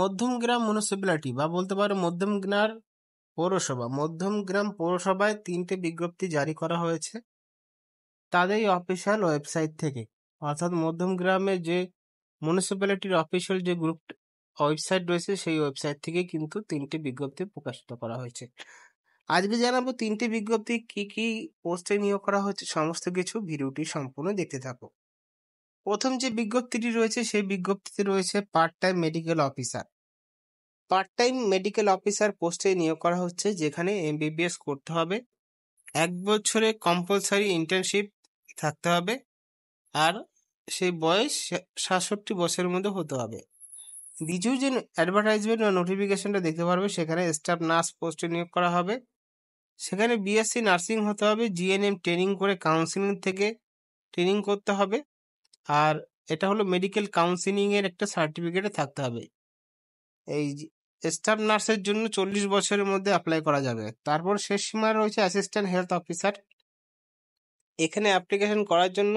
Madhyamgram municipality বা বলতে পারো মধ্যমগ্রাম পৌরসভা মধ্যমগ্রাম পৌরসভায় তিনটে বিজ্ঞপ্তি জারি করা হয়েছে তাদের অফিসিয়াল ওয়েবসাইট থেকে অর্থাৎ মধ্যমগ্রামে যে মিউনিসিপ্যালিটির অফিসিয়াল যে গ্রুপ ওয়েবসাইট রয়েছে সেই ওয়েবসাইট থেকে কিন্তু তিনটি বিজ্ঞপ্তি প্রকাশিত করা হয়েছে আজকে জানাবো তিনটি বিজ্ঞপ্তি কি কি পোস্টে নিয়োগ করা হয়েছে সমস্ত কিছু ভিডিওটি সম্পূর্ণ দেখতে থাকো প্রথম যে বিজ্ঞপ্তিটি রয়েছে সেই বিজ্ঞপ্তিতে রয়েছে part time medical officer part time medical officer পোস্টে নিয়োগ করা হচ্ছে যেখানে এমবিবিএস করতে হবে এক বছরে কম্পালসারি ইন্টার্নশিপ থাকতে হবে আর সেই বয়স সাতষট্টি বছরের মধ্যে হতে হবে দ্বিতীয় যে অ্যাডভার্টাইজমেন্ট বা নোটিফিকেশনটা দেখতে পারবে সেখানে স্টাফ নার্স পোস্টে নিয়োগ করা হবে সেখানে বিএসসি নার্সিং হতে হবে জিএনএম ট্রেনিং করে কাউন্সিলিং থেকে ট্রেনিং করতে হবে আর এটা হলো মেডিকেল কাউন্সিলিংয়ের একটা সার্টিফিকেটে থাকতে হবে এই স্টাফ নার্সের জন্য চল্লিশ বছরের মধ্যে অ্যাপ্লাই করা যাবে তারপর শেষ সীমা রয়েছে অ্যাসিস্ট্যান্ট হেলথ অফিসার এখানে অ্যাপ্লিকেশন করার জন্য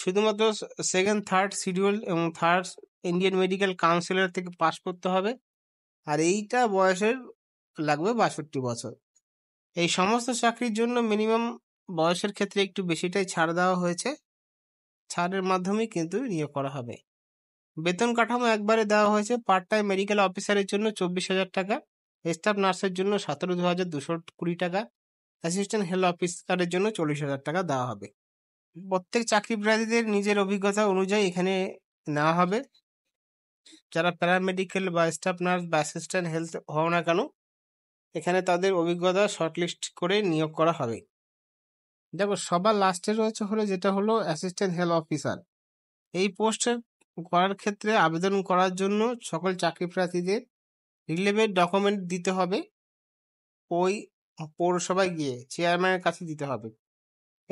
শুধুমাত্র সেকেন্ড থার্ড শিডিউল এবং থার্ড ইন্ডিয়ান মেডিকেল কাউন্সিলের থেকে পাশ করতে হবে আর এইটা বয়সের লাগবে বাষট্টি বছর এই সমস্ত চাকরির জন্য মিনিমাম বয়সের ক্ষেত্রে একটু বেশিটাই ছাড় দেওয়া হয়েছে ছাড়ের মাধ্যমে কিন্তু নিয়োগ করা হবে বেতন কাঠামো একবারে দেওয়া হয়েছে পার্ট টাইম মেডিকেল অফিসারের জন্য চব্বিশ হাজার টাকা স্টাফ নার্সের জন্য সতেরো দু হাজার দুশো কুড়ি টাকা অ্যাসিস্ট্যান্ট হেলথ অফিসারের জন্য চল্লিশ হাজার টাকা দেওয়া হবে প্রত্যেক চাকরি প্রার্থীদের নিজের অভিজ্ঞতা অনুযায়ী এখানে নেওয়া হবে যারা প্যারামেডিকেল বা স্টাফ নার্স বা অ্যাসিস্ট্যান্ট হেলথ হও না কেন এখানে তাদের অভিজ্ঞতা শর্টলিস্ট করে নিয়োগ করা হবে দেখো সবার লাস্টে রয়েছে হলো যেটা হলো অ্যাসিস্ট্যান্ট হেলথ অফিসার এই পোস্টে করার ক্ষেত্রে আবেদন করার জন্য সকল চাকরি প্রার্থীদের রিলেভেন্ট ডকুমেন্ট দিতে হবে ওই পৌরসভায় গিয়ে চেয়ারম্যানের কাছে দিতে হবে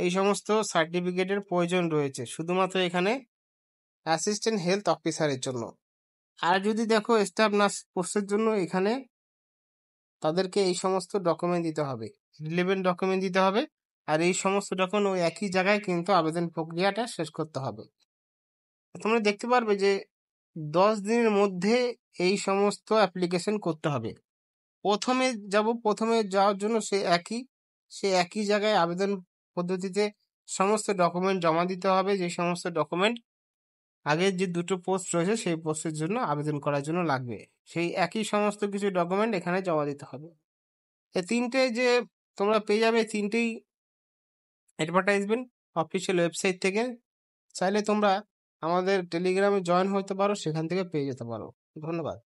এই সমস্ত সার্টিফিকেটের প্রয়োজন রয়েছে শুধুমাত্র এখানে অ্যাসিস্ট্যান্ট হেলথ অফিসারের জন্য আর যদি দেখো স্টাফ নার্স পোস্টের জন্য এখানে তাদেরকে এই সমস্ত ডকুমেন্ট দিতে হবে রিলেভেন্ট ডকুমেন্ট দিতে হবে আর এই সমস্ত যখন ওই একই জায়গায় কিন্তু আবেদন প্রক্রিয়াটা শেষ করতে হবে তোমরা দেখতে পারবে যে দশ দিনের মধ্যে এই সমস্ত অ্যাপ্লিকেশন করতে হবে প্রথমে যাব প্রথমে যাওয়ার জন্য সে একই সে একই জায়গায় আবেদন পদ্ধতিতে সমস্ত ডকুমেন্ট জমা দিতে হবে যে সমস্ত ডকুমেন্ট আগের যে দুটো পোস্ট রয়েছে সেই পোস্টের জন্য আবেদন করার জন্য লাগবে সেই একই সমস্ত কিছু ডকুমেন্ট এখানে জমা দিতে হবে এ তিনটে যে তোমরা পেয়ে যাবে তিনটেই অ্যাডভার্টাইজমেন্ট অফিসিয়াল ওয়েবসাইট থেকে চাইলে তোমরা আমাদের টেলিগ্রামে জয়েন হতে পারো সেখান থেকে পেয়ে যেতে পারো ধন্যবাদ